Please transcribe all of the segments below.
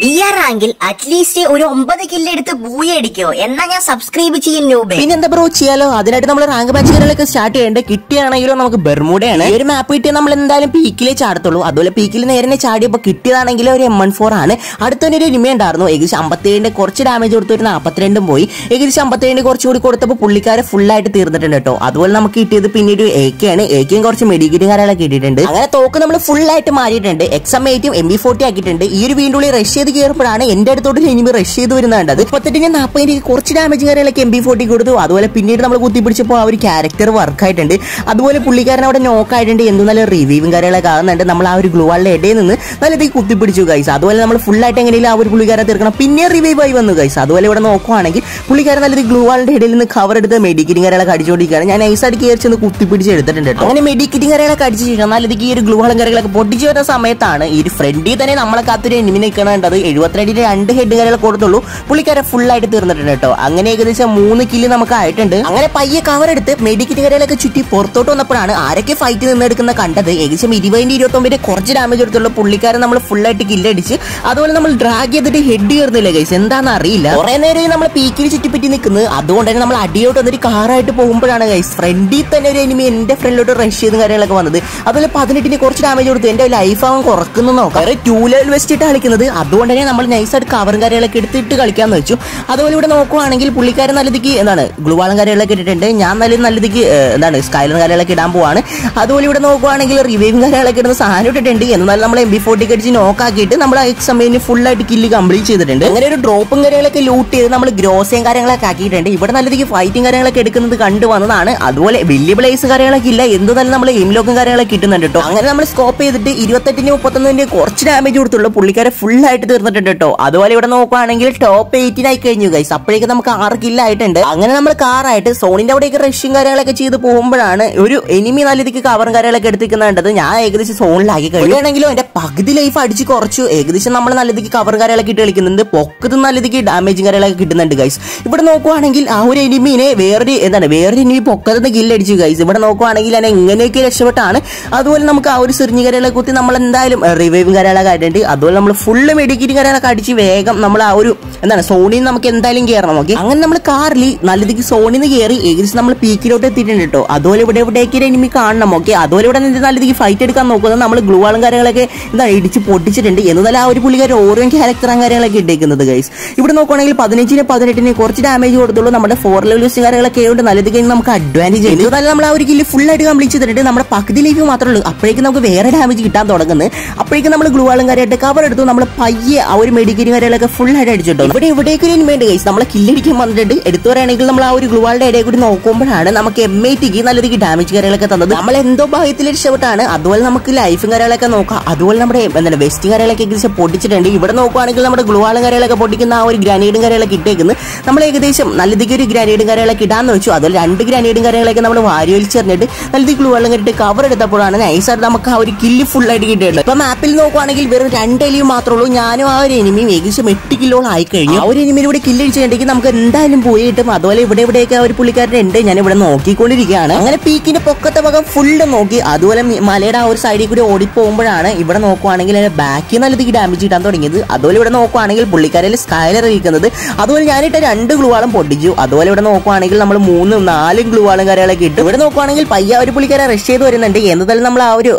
B R റാങ്കിൽ at least ഒരു ഒമ്പത് കില്ല് എടുത്ത് ബൂയി അടിക്കോ എന്നാ ഞാൻ സബ്സ്ക്രൈബ് ചെയ്യുന്നു പിന്നെ എന്താ ബ്രോ ചെയ്യാലോ അതിനായിട്ട് നമ്മൾ റാങ്ക് ബാച്ചുകളിലൊക്കെ സ്റ്റാർട്ട് ചെയ്യേണ്ടത് കിട്ടിയാണെങ്കിലും നമുക്ക് ബെർമുഡയാണ് ഈ ഒരു മാപ്പ് കിട്ടിയാൽ നമ്മൾ എന്തായാലും പീക്കിലേ ചാടത്തുള്ളൂ അതുപോലെ പീക്കിൽ നേരെ ചാടിയപ്പോൾ കിട്ടിയതാണെങ്കിൽ ഒരു എം ഫോർ ആണ് അടുത്തതിന് ഒരു റിമേ ഉണ്ടായിരുന്നു ഏകദേശം അമ്പത്തിയേഴിന്റെ കുറച്ച് ഡാമേജ് കൊടുത്ത് ഒരു നാൽപ്പത്തിരണ്ടും പോയി ഏകദേശം കുറച്ച് കുറച്ചുകൂടി കൊടുത്തപ്പോൾ പുള്ളിക്കാരെ ആയിട്ട് തീർന്നിട്ടുണ്ട് കേട്ടോ അതുപോലെ നമുക്ക് കിട്ടിയത് പിന്നീട് എ കെ ആണ് എ കെയും കുറച്ച് മെഡിക്കറ്റും കാര്യങ്ങളൊക്കെ കിട്ടിയിട്ടുണ്ട് അങ്ങനെ തോക്ക് നമ്മൾ ആയിട്ട് മാറിയിട്ടുണ്ട് എക്സ് എം എയ്റ്റും എം ബി ഫോർട്ടി ആക്കിയിട്ടുണ്ട് ഈ ഒരു വീണ്ടും റഷ് ചെയ്ത് അങ്ങോട്ട് കയറപ്പോഴാണ് എന്റെ അടുത്തോട്ട് എനിമി റഷ് ചെയ്ത് വരുന്ന കണ്ടത് മുപ്പത്തെട്ടിന് നാൽപ്പതിന് കുറച്ച് ഡാമേജ് കാര്യങ്ങളൊക്കെ എം ബി ഫോർട്ടി കൊടുത്തു അതുപോലെ പിന്നീട് നമ്മൾ കുത്തി പിടിച്ചപ്പോൾ ആ ഒരു ക്യാരക്ടർ വർക്ക് ആയിട്ടുണ്ട് അതുപോലെ പുള്ളിക്കാരൻ അവിടെ നോക്ക് ആയിട്ടുണ്ട് എന്തും നല്ല റിവ്യൂവും കാര്യങ്ങളൊക്കെ ആകുന്നുണ്ട് നമ്മൾ ആ ഒരു ഗ്ലൂവാളിന്റെ ഇടയിൽ നിന്ന് നല്ല കുത്തി പിടിച്ചു കൈസ് അതുപോലെ നമ്മൾ ഫുൾ ആയിട്ട് എങ്ങനെയും ആ ഒരു പുള്ളിക്കാരെ തീർക്കണം പിന്നെ റിവൈവ് ആയി വന്നു കൈസ് അതുപോലെ ഇവിടെ നോക്കുവാണെങ്കിൽ പുള്ളിക്കാരൻ നല്ലത് ഗ്ലൂവാളിന്റെ ഇടയിൽ നിന്ന് കവർ എടുത്ത് മെഡിക്കിറ്റിംഗ് കാര്യങ്ങളൊക്കെ അടിച്ചുകൊണ്ടിരിക്കുകയാണ് ഞാൻ ഐസായിട്ട് കയറി ചെന്ന് കുത്തി പിടിച്ച് എടുത്തിട്ടുണ്ട് അങ്ങനെ മെഡിക്കിറ്റിംഗ് കാര്യങ്ങളൊക്കെ അടിച്ചു കഴിഞ്ഞാൽ നല്ലത് ഈ ഒരു ഗ്ലൂവാളും കാര്യങ്ങളൊക്കെ പൊട്ടിച്ചു വരുന്ന സമയത്താണ് ഈ ഒരു ഫ്രണ്ടിൽ തന്നെ നമ്മളെ കാത്തൊരു എനിമി നിൽക്കണേണ്ടത് എഴുപത്തിരണ്ടിന്റെ രണ്ട് ഹെഡ് കാര്യങ്ങൾ കൊടുത്തുള്ളൂ പുള്ളിക്കാരെ ആയിട്ട് തീർന്നിട്ടുണ്ട് കേട്ടോ അങ്ങനെ ഏകദേശം മൂന്ന് കില്ല് നമുക്ക് ആയിട്ടുണ്ട് അങ്ങനെ പയ്യെ കവർ എടുത്ത് മെഡിക്കറ്റ് കാര്യങ്ങളൊക്കെ ചുറ്റി പുറത്തോട്ട് വന്നപ്പോഴാണ് ആരൊക്കെ ഫൈറ്റ് നിന്നെടുക്കുന്ന കണ്ടത് ഏകദേശം ഇരുപതിൻ്റെ ഇരുപത്തൊമ്പതിൻ്റെ കുറച്ച് ഡാമേജ് എടുത്തുള്ളൂ പുള്ളിക്കാരെ നമ്മൾ ഫുൾ ഫുള്ളായിട്ട് കില്ലടിച്ച് അതുപോലെ നമ്മൾ ഡ്രാഗ് ചെയ്തിട്ട് ഹെഡ് കയറുന്നില്ല ഗൈസ് എന്താണെന്ന് അറിയില്ല കുറെ നേരം നമ്മൾ പീക്കിൽ ചുറ്റിപ്പറ്റി നിൽക്കുന്നത് അതുകൊണ്ട് തന്നെ നമ്മൾ അടിയോട്ട് വന്നിട്ട് കാറായിട്ട് പോകുമ്പോഴാണ് ഗൈസ് ഫ്രണ്ടിൽ തന്നെ ഒരു എനിമി എന്റെ ഫ്രണ്ടിലോട്ട് റഷ് ചെയ്ത് കാര്യങ്ങളൊക്കെ വന്നത് അതുപോലെ പതിനെട്ടിന് കുറച്ച് ഡാമേജ് കൊടുത്തു എന്റെ ലൈഫ് അവൻ കുറക്കുന്നു നോക്കാം ടൂ ലെവൽ വെച്ചിട്ട് കളിക്കുന്നത് അതുകൊണ്ട് ഉടനെ നമ്മൾ നൈസായിട്ട് കവറും കാര്യങ്ങളൊക്കെ എടുത്തിട്ട് കളിക്കാമെന്ന് വെച്ചു അതുപോലെ ഇവിടെ നോക്കുവാണെങ്കിൽ പുള്ളിക്കാരൻ നല്ലതിക്ക് എന്താണ് ഗ്ലുവാളും കാര്യങ്ങളൊക്കെ ഇട്ടിട്ടുണ്ട് ഞാൻ നല്ല നല്ലതിക്ക് എന്താണ് സ്കൈലും കാര്യങ്ങളൊക്കെ ഇടാൻ പോവാണ് അതുപോലെ ഇവിടെ നോക്കുവാണെങ്കിൽ റിവൈവും കാര്യങ്ങളൊക്കെ ഇടുന്ന സാധനം ഇട്ടിട്ടുണ്ട് എന്നാലും നമ്മൾ എം ബി ഫോർട്ടി കടിച്ച് നോക്കാക്കിയിട്ട് നമ്മൾ ആ സമയത്ത് ഫുള്ളായിട്ട് കില്ല് കംപ്ലീറ്റ് ചെയ്തിട്ടുണ്ട് അങ്ങനെ ഒരു ഡ്രോപ്പും കാര്യങ്ങളൊക്കെ ലൂട്ട് ചെയ്ത് നമ്മൾ ഗ്രോസയും കാര്യങ്ങളൊക്കെ ആക്കിയിട്ടുണ്ട് ഇവിടെ നല്ലതിക്ക് ഫൈറ്റിംഗ് കാര്യങ്ങളൊക്കെ എടുക്കുന്നത് കണ്ടു വന്നതാണ് അതുപോലെ വലിയ പ്ലേസ് കാര്യങ്ങളൊക്കെ ഇല്ല എന്ത് നമ്മൾ എയിം ലോക്കും കാര്യങ്ങളൊക്കെ കിട്ടുന്നുണ്ട് കേട്ടോ അങ്ങനെ നമ്മൾ സ്കോപ്പ് ചെയ്തിട്ട് ഇരുപത്തെട്ടിന് മുപ്പത്തൊന്നിന് കുറച്ച് ഡാമേജ് കൊടുത്തുള്ളൂ പുള്ളിക്കാരെ ഫുള്ളായിട്ട് തീർന്നിട്ടുണ്ട് കേട്ടോ അതുപോലെ ഇവിടെ നോക്കുവാണെങ്കിൽ ടോപ്പ് എയ്റ്റീൻ ആയി കഴിഞ്ഞു ഗൈസ് അപ്പോഴേക്കും നമുക്ക് ആറ് ആയിട്ടുണ്ട് അങ്ങനെ നമ്മൾ കാറായിട്ട് സോണിന്റെ അവിടെ റഷ്യും കാര്യങ്ങളൊക്കെ ചെയ്ത് പോകുമ്പോഴാണ് ഒരു എനിമി നല്ല രീതിക്ക് കവറും കാര്യങ്ങളൊക്കെ എടുത്തിരിക്കുന്നത് ഞാൻ ഏകദേശം സോണിലാക്കി കഴിയുകയാണെങ്കിലും എന്റെ പകുതി ലൈഫ് അടിച്ച് കുറച്ചു ഏകദേശം നമ്മൾ നല്ല രീതിക്ക് കവറും കാര്യങ്ങളൊക്കെ ഇട്ട് കളിക്കുന്നുണ്ട് പൊക്കത്ത് നല്ല രീതിക്ക് ഡാമേജും കാര്യങ്ങളൊക്കെ കിട്ടുന്നുണ്ട് ഗൈസ് ഇവിടെ നോക്കുവാണെങ്കിൽ ആ ഒരു എനിമിനെ വേറൊരു എന്താണ് വേറൊരു എനിമി പൊക്കത്തുനിന്ന് കില്ലടിച്ചു ഗൈസ് ഇവിടെ നോക്കുവാണെങ്കിൽ ഞാൻ എങ്ങനെയൊക്കെ രക്ഷപ്പെട്ടാണ് അതുപോലെ നമുക്ക് ആ ഒരു സിറിഞ്ഞ് കാര്യങ്ങളെ കുത്തി നമ്മൾ എന്തായാലും റിവൈവും കാര്യങ്ങളൊക്കെ ആയിട്ടുണ്ട് അതുപോലെ നമ്മൾ ഫുള്ള് മെഡിക്കൽ ലൈറ്റ് കാര്യങ്ങളൊക്കെ അടിച്ച് വേഗം നമ്മൾ ആ ഒരു എന്താണ് സോണിയിൽ നമുക്ക് എന്തായാലും കയറണം നോക്കി അങ്ങനെ നമ്മൾ കാറിൽ നല്ല രീതിക്ക് സോണിന്ന് കയറി ഏകദേശം നമ്മൾ പീക്കിലോട്ട് എത്തിയിട്ടുണ്ട് കേട്ടോ അതുപോലെ ഇവിടെ എവിടേക്ക് എനിമി കാണണം ഓക്കെ അതുപോലെ ഇവിടെ നല്ല രീതിക്ക് ഫൈറ്റ് എടുക്കാൻ നോക്കുന്നത് നമ്മൾ ഗ്ലൂവാളും കാര്യങ്ങളൊക്കെ എന്താണ് ഇടിച്ച് പൊട്ടിച്ചിട്ടുണ്ട് എന്നാൽ ആ ഒരു പുള്ളിക്കാർ ഓരോ ക്യാരക്ടറും കാര്യങ്ങളൊക്കെ ഇട്ടേക്കുന്നത് ഗൈസ് ഇവിടെ നോക്കുവാണെങ്കിൽ പതിനഞ്ചിന് പതിനെട്ടിന് കുറച്ച് ഡാമേജ് കൊടുത്തുള്ളൂ നമ്മുടെ ഫോർ ലെവൽസ് കാര്യങ്ങളൊക്കെ ആയതുകൊണ്ട് നല്ല രീതിക്ക് നമുക്ക് അഡ്വാൻറ്റേജ് ചെയ്യും എന്നാലും നമ്മൾ ആ ഒരു കില്ല് ഫുൾ ആയിട്ട് കംപ്ലീറ്റ് ചെയ്തിട്ട് നമ്മുടെ പകുതി ലൈഫ് മാത്രമേ ഉള്ളൂ അപ്പോഴേക്കും നമുക്ക് വേറെ ഡാമേജ് കിട്ടാൻ തുടങ്ങുന്നത് അപ്പോഴേക്കും നമ്മൾ ഗ്ലൂ വാളും കാര്യമായിട്ട് കവർ എടുത്തു നമ്മൾ പയ്യ ഈ ആ ഒരു മെഡിക്കരി വരെയൊക്കെ ഫുൾ ആയിട്ട് അടിച്ചിട്ടുണ്ട് ഇവിടെ എവിടേക്കൊരു വേണ്ട കഴിച്ച് നമ്മളെ കില്ലടിക്കാൻ വന്നിട്ടുണ്ട് എടുത്തു പറയുകയാണെങ്കിൽ നമ്മൾ ആ ഒരു ഗ്ലുവാളുടെ ഇടയിൽ കൂടി നോക്കുമ്പോഴാണ് നമുക്ക് എം ഐ ടിക്ക് രീതിക്ക് ഡാമേജ് കാര്യങ്ങളൊക്കെ തന്നത് നമ്മൾ എന്തോ ഭാഗ്യത്തിൽ രക്ഷപ്പെട്ടാണ് അതുപോലെ നമുക്ക് ലൈഫും കാര്യങ്ങളൊക്കെ നോക്കാം അതുപോലെ നമ്മുടെ എന്താണ് വെസ്റ്റ് കാര്യങ്ങളൊക്കെ ഏകദേശം പൊട്ടിച്ചിട്ടുണ്ട് ഇവിടെ നോക്കുവാണെങ്കിൽ നമ്മുടെ ഗ്ലുവാളും കാര്യങ്ങളൊക്കെ പൊട്ടിക്കുന്ന ആ ഒരു ഗ്രാനേഡും കാര്യങ്ങളൊക്കെ ഇട്ടേക്കുന്നത് നമ്മൾ ഏകദേശം നല്ല രീതിക്ക് ഒരു ഗ്രാനേഡും കാര്യങ്ങളൊക്കെ ഇടാന്ന് വെച്ചു അതുപോലെ രണ്ട് ഗ്രാനേഡും കാര്യങ്ങളൊക്കെ നമ്മൾ വാരി വലിച്ചെറിഞ്ഞിട്ട് രീതിക്ക് ഗ്ലുവാളും കണ്ടിട്ട് കവർ എടുത്തപ്പോഴാണ് നൈസായിട്ട് നമുക്ക് ആ ഒരു കില്ല് ഫുൾ ആയിട്ട് കിട്ടിയിട്ടുണ്ട് ഇപ്പൊ മാപ്പിൽ നോക്കുവാണെങ്കിൽ വെറും രണ്ട് എലിയും മാത്രമേ ഉള്ളൂ ഞാൻ അവസാനം ആ ഒരു എനിമി ഏകദേശം എട്ട് കിലോളം ആയി കഴിഞ്ഞു ആ ഒരു എനിമിയിലൂടെ കില്ലടിച്ചിട്ടുണ്ടെങ്കിൽ നമുക്ക് എന്തായാലും പോയി കിട്ടും അതുപോലെ ഇവിടെ ഇവിടെയൊക്കെ ആ ഒരു പുള്ളിക്കാരുടെ ഉണ്ട് ഞാൻ ഇവിടെ നോക്കിക്കൊണ്ടിരിക്കുകയാണ് അങ്ങനെ പീക്കിന്റെ പൊക്കത്തെ ഭാഗം ഫുള്ള് നോക്കി അതുപോലെ മലയുടെ ആ ഒരു സൈഡിൽ കൂടി ഓടിപ്പോകുമ്പോഴാണ് ഇവിടെ നോക്കുവാണെങ്കിൽ അതിന്റെ ബാക്കിൽ നല്ലതിക്ക് ഡാമേജ് കിട്ടാൻ തുടങ്ങിയത് അതുപോലെ ഇവിടെ നോക്കുവാണെങ്കിൽ പുള്ളിക്കാരിൽ സ്കൈലർ ഇരിക്കുന്നത് അതുപോലെ ഞാനിട്ട് രണ്ട് ഗ്ലൂവാളും പൊട്ടിച്ചു അതുപോലെ ഇവിടെ നോക്കുവാണെങ്കിൽ നമ്മൾ മൂന്ന് നാലും ഗ്ലൂവാളും കാര്യങ്ങളൊക്കെ ഇട്ടു ഇവിടെ നോക്കുവാണെങ്കിൽ പയ്യ ഒരു പുള്ളിക്കാരെ റഷ് ചെയ്ത് വരുന്നുണ്ട് എന്തായാലും നമ്മൾ ആ ഒരു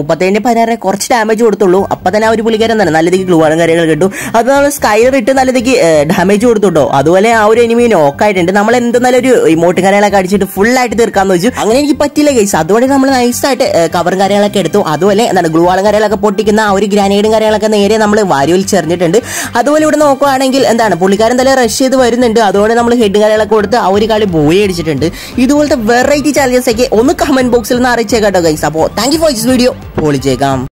മുപ്പത്തേഴിന്റെ പതിനാറിന് കുറച്ച് ഡാമേജ് കൊടുത്തുള്ളൂ അപ്പൊ തന്നെ ആ ഒരു പുള്ളിക്കാരൻ തന്നെ രീതിക്ക് ഗ്ലൂവാളും സാധനം കാര്യങ്ങൾ കിട്ടും അത് നമ്മൾ സ്കൈ ഇട്ട് നല്ല ഇതിക്ക് ഡാമേജ് കൊടുത്തുണ്ടോ അതുപോലെ ആ ഒരു എനിമി നോക്കായിട്ടുണ്ട് നമ്മൾ എന്തെന്നാലും ഒരു ഇമോട്ട് കാര്യങ്ങളൊക്കെ അടിച്ചിട്ട് ഫുൾ ആയിട്ട് തീർക്കാന്ന് വെച്ചു അങ്ങനെ എനിക്ക് പറ്റില്ല കേസ് അതുപോലെ നമ്മൾ നൈസ് ആയിട്ട് കവറും കാര്യങ്ങളൊക്കെ എടുത്തു അതുപോലെ എന്താണ് ഗ്ലൂവാളും കാര്യങ്ങളൊക്കെ പൊട്ടിക്കുന്ന ആ ഒരു ഗ്രാനേഡും കാര്യങ്ങളൊക്കെ നേരെ നമ്മൾ വാരിയിൽ ചെറിഞ്ഞിട്ടുണ്ട് അതുപോലെ ഇവിടെ നോക്കുവാണെങ്കിൽ എന്താണ് പുള്ളിക്കാരൻ തന്നെ റഷ് ചെയ്ത് വരുന്നുണ്ട് അതുകൊണ്ട് നമ്മൾ ഹെഡ് കാര്യങ്ങളൊക്കെ കൊടുത്ത് ആ ഒരു കളി ബോയി അടിച്ചിട്ടുണ്ട് ഇതുപോലത്തെ വെറൈറ്റി ചാലഞ്ചസ് ഒക്കെ ഒന്ന് കമന്റ് ബോക്സിൽ നിന്ന് അറിയിച്ചേക്കാട്ടോ ഗൈസ് അപ്പോൾ thank you for this video പോളിച്ചേക്കാം